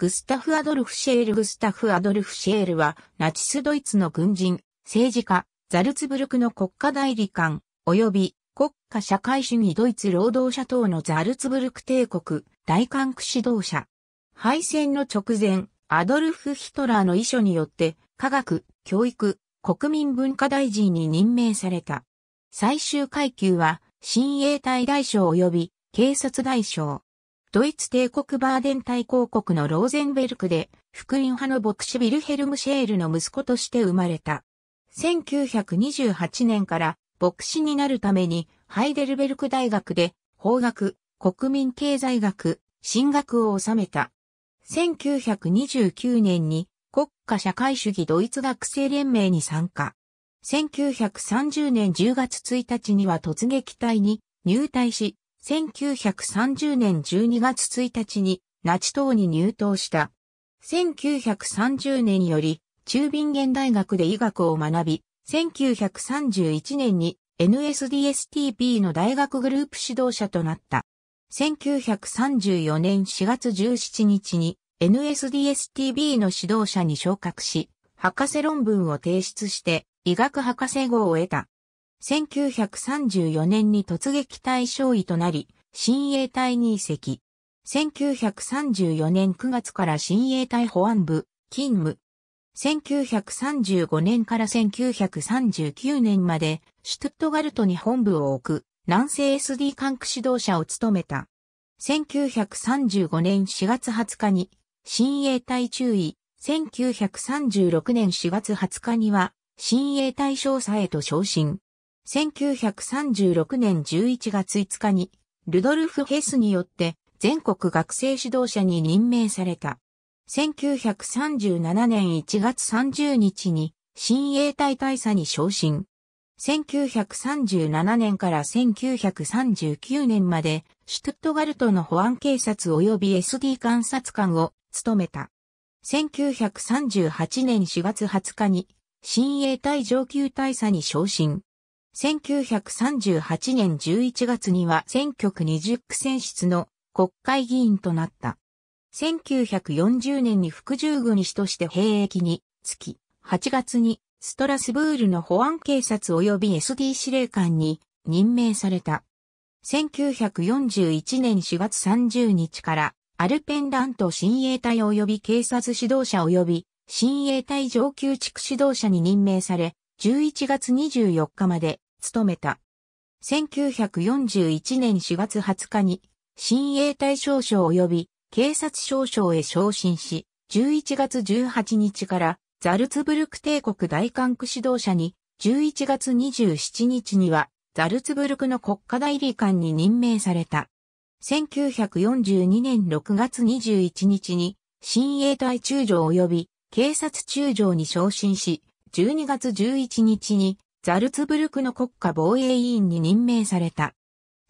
グスタフ・アドルフ・シェール・グスタフ・アドルフ・シェールは、ナチス・ドイツの軍人、政治家、ザルツブルクの国家代理官、及び国家社会主義ドイツ労働者党のザルツブルク帝国、大韓区指導者。敗戦の直前、アドルフ・ヒトラーの遺書によって、科学、教育、国民文化大臣に任命された。最終階級は、親衛隊大将及び警察大将。ドイツ帝国バーデン大公国のローゼンベルクで、福音派の牧師ビルヘルム・シェールの息子として生まれた。1928年から牧師になるために、ハイデルベルク大学で法学、国民経済学、進学を収めた。1929年に国家社会主義ドイツ学生連盟に参加。1930年10月1日には突撃隊に入隊し、1930年12月1日にナチ党に入党した。1930年より中ビンゲン大学で医学を学び、1931年に NSDSTP の大学グループ指導者となった。1934年4月17日に NSDSTB の指導者に昇格し、博士論文を提出して医学博士号を得た。1934年に突撃隊将尉となり、新衛隊に移籍。1934年9月から新衛隊保安部、勤務。1935年から1939年まで、シュトゥットガルトに本部を置く、南西 SD 管区指導者を務めた。1935年4月20日に、新衛隊中尉、1936年4月20日には、新衛隊少佐へと昇進。1936年11月5日に、ルドルフ・ヘスによって全国学生指導者に任命された。1937年1月30日に、新衛隊大佐に昇進。1937年から1939年まで、シュトゥットガルトの保安警察及び SD 監察官を務めた。1938年4月20日に、新衛隊上級大佐に昇進。1938年11月には選挙区20区選出の国会議員となった。1940年に副従軍士として兵役に着き、8月にストラスブールの保安警察及び SD 司令官に任命された。1941年4月30日からアルペンラント親衛隊及び警察指導者及び親衛隊上級地区指導者に任命され、11月24日まで勤めた。1941年4月20日に、新衛隊少将及び警察少将へ昇進し、11月18日からザルツブルク帝国大韓区指導者に、11月27日にはザルツブルクの国家代理官に任命された。1942年6月21日に、新衛隊中将及び警察中将に昇進し、12月11日にザルツブルクの国家防衛委員に任命された。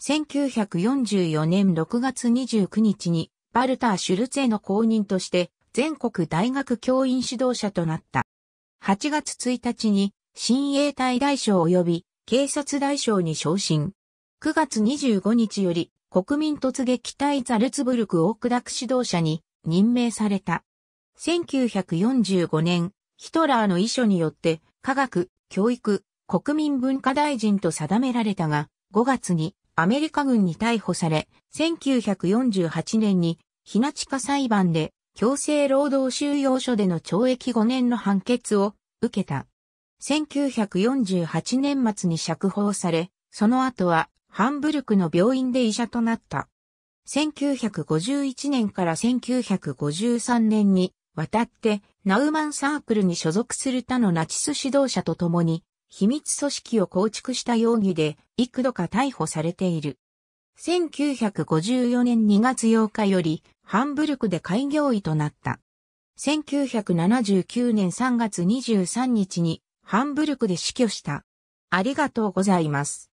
1944年6月29日にバルター・シュルツェの公認として全国大学教員指導者となった。8月1日に新衛隊大将及び警察大将に昇進。9月25日より国民突撃隊ザルツブルク大ダク指導者に任命された。1945年ヒトラーの遺書によって科学、教育、国民文化大臣と定められたが、5月にアメリカ軍に逮捕され、1948年にひな地裁判で強制労働収容所での懲役5年の判決を受けた。1948年末に釈放され、その後はハンブルクの病院で医者となった。1951年から1953年に渡って、ナウマンサークルに所属する他のナチス指導者と共に、秘密組織を構築した容疑で幾度か逮捕されている。1954年2月8日よりハンブルクで開業医となった。1979年3月23日にハンブルクで死去した。ありがとうございます。